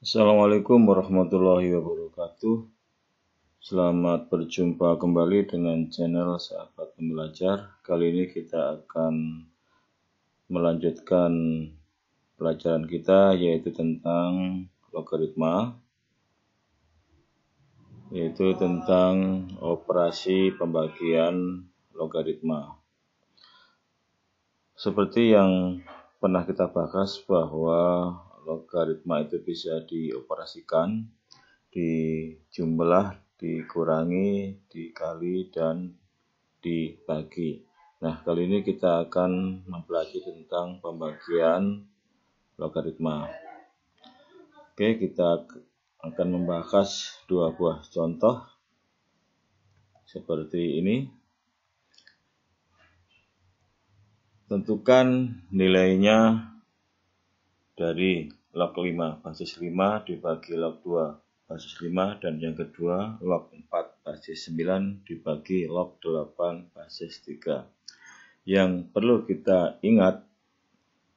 Assalamualaikum warahmatullahi wabarakatuh. Selamat berjumpa kembali dengan channel Sahabat Pembelajar. Kali ini kita akan melanjutkan pelajaran kita yaitu tentang logaritma yaitu tentang operasi pembagian logaritma. Seperti yang pernah kita bahas bahwa logaritma itu bisa dioperasikan di jumlah dikurangi, dikali, dan dibagi. Nah, kali ini kita akan mempelajari tentang pembagian logaritma. Oke, kita akan membahas dua buah contoh seperti ini. Tentukan nilainya dari log 5 basis 5 dibagi log 2 basis 5 dan yang kedua log 4 basis 9 dibagi log 8 basis 3. Yang perlu kita ingat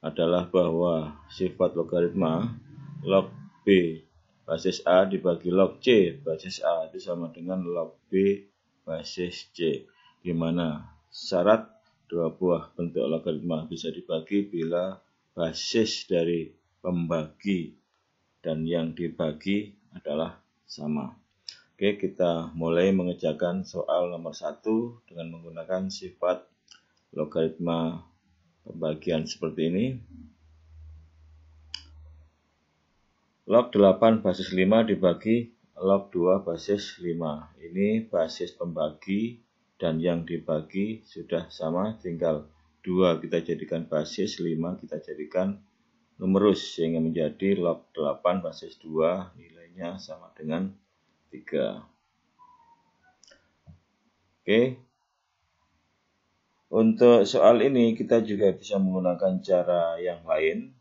adalah bahwa sifat logaritma log B basis A dibagi log C basis A itu sama dengan log B basis C dimana syarat dua buah bentuk logaritma bisa dibagi bila basis dari pembagi dan yang dibagi adalah sama. Oke, kita mulai mengejarkan soal nomor satu dengan menggunakan sifat logaritma pembagian seperti ini. Log 8 basis 5 dibagi log 2 basis 5. Ini basis pembagi dan yang dibagi sudah sama tinggal 2 kita jadikan basis, 5 kita jadikan numerus sehingga menjadi log 8 basis 2 nilainya sama dengan 3 oke untuk soal ini kita juga bisa menggunakan cara yang lain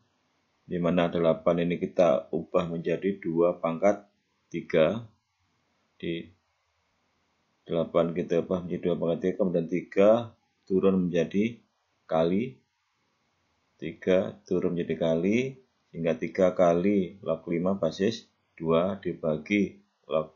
di mana 8 ini kita ubah menjadi 2 pangkat 3 di 8 kita ubah menjadi 2 pangkat 3 kemudian 3 turun menjadi kali 3 turun menjadi kali sehingga 3 kali log 5 basis 2 dibagi log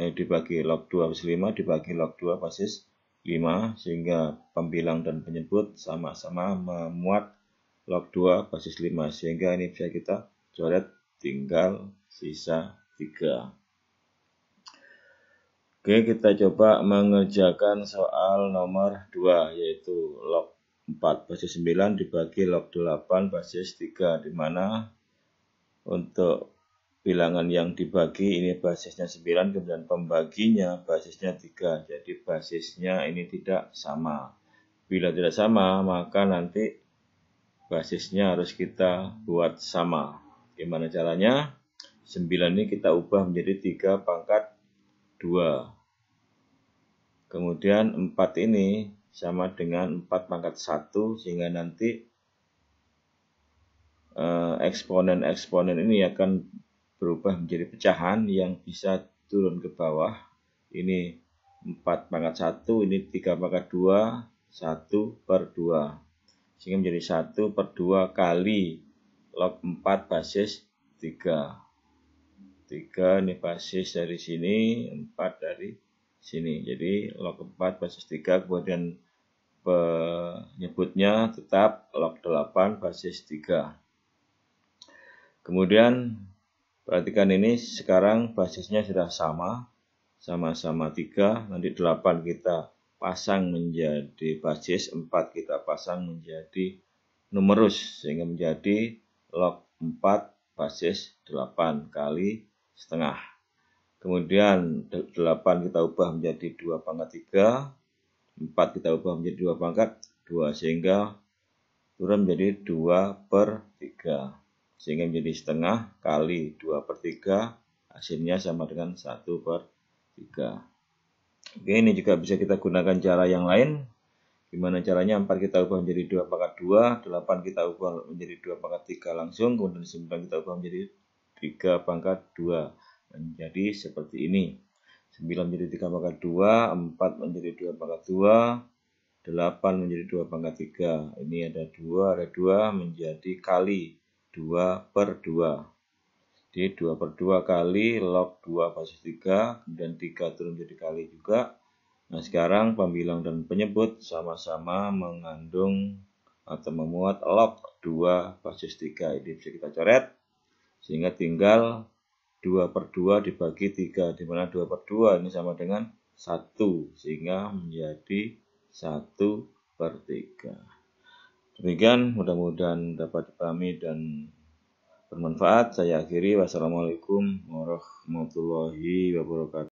eh, dibagi log 2 basis 5 dibagi log 2 basis 5 sehingga pembilang dan penyebut sama-sama memuat log 2 basis 5 sehingga ini bisa kita coret tinggal sisa 3 Oke kita coba mengerjakan soal nomor 2 yaitu log 4 basis 9 dibagi log 8 basis 3 di mana untuk bilangan yang dibagi ini basisnya 9 kemudian pembaginya basisnya 3 jadi basisnya ini tidak sama bila tidak sama maka nanti basisnya harus kita buat sama gimana caranya 9 ini kita ubah menjadi 3 pangkat 2 kemudian 4 ini sama dengan 4 pangkat 1 sehingga nanti eh, eksponen-eksponen ini akan berubah menjadi pecahan yang bisa turun ke bawah. Ini 4 pangkat 1, ini 3 pangkat 2, 1 per 2. Sehingga menjadi 1 per 2 kali log 4 basis 3. 3 ini basis dari sini, 4 dari sini. Jadi log 4 basis 3 kemudian penyebutnya tetap log 8 basis 3. Kemudian perhatikan ini sekarang basisnya sudah sama, sama-sama 3, nanti 8 kita pasang menjadi basis, 4 kita pasang menjadi numerus, sehingga menjadi log 4 basis 8 kali setengah. Kemudian 8 kita ubah menjadi 2 pangkat 3, 4 kita ubah menjadi 2 pangkat 2 sehingga turun menjadi 2 per 3 sehingga menjadi setengah kali 2 per 3 hasilnya sama dengan 1 per 3 Oke ini juga bisa kita gunakan cara yang lain Gimana caranya 4 kita ubah menjadi 2 pangkat 2 8 kita ubah menjadi 2 pangkat 3 langsung Kemudian 9 kita ubah menjadi 3 pangkat 2 Menjadi seperti ini 9 menjadi 3 pangkat 2, 4 menjadi 2 pangkat 2, 8 menjadi 2 pangkat 3. Ini ada 2, ada 2 menjadi kali 2 per 2. Jadi 2 per 2 kali log 2 basis 3, kemudian 3 turun jadi kali juga. Nah sekarang pembilang dan penyebut sama-sama mengandung atau memuat log 2 basis 3. Ini bisa kita coret, sehingga tinggal 2 per 2 dibagi 3, dimana 2 per 2 ini sama dengan 1, sehingga menjadi 1 per 3. Demikian mudah-mudahan dapat dipahami dan bermanfaat. Saya akhiri, wassalamualaikum warahmatullahi wabarakatuh.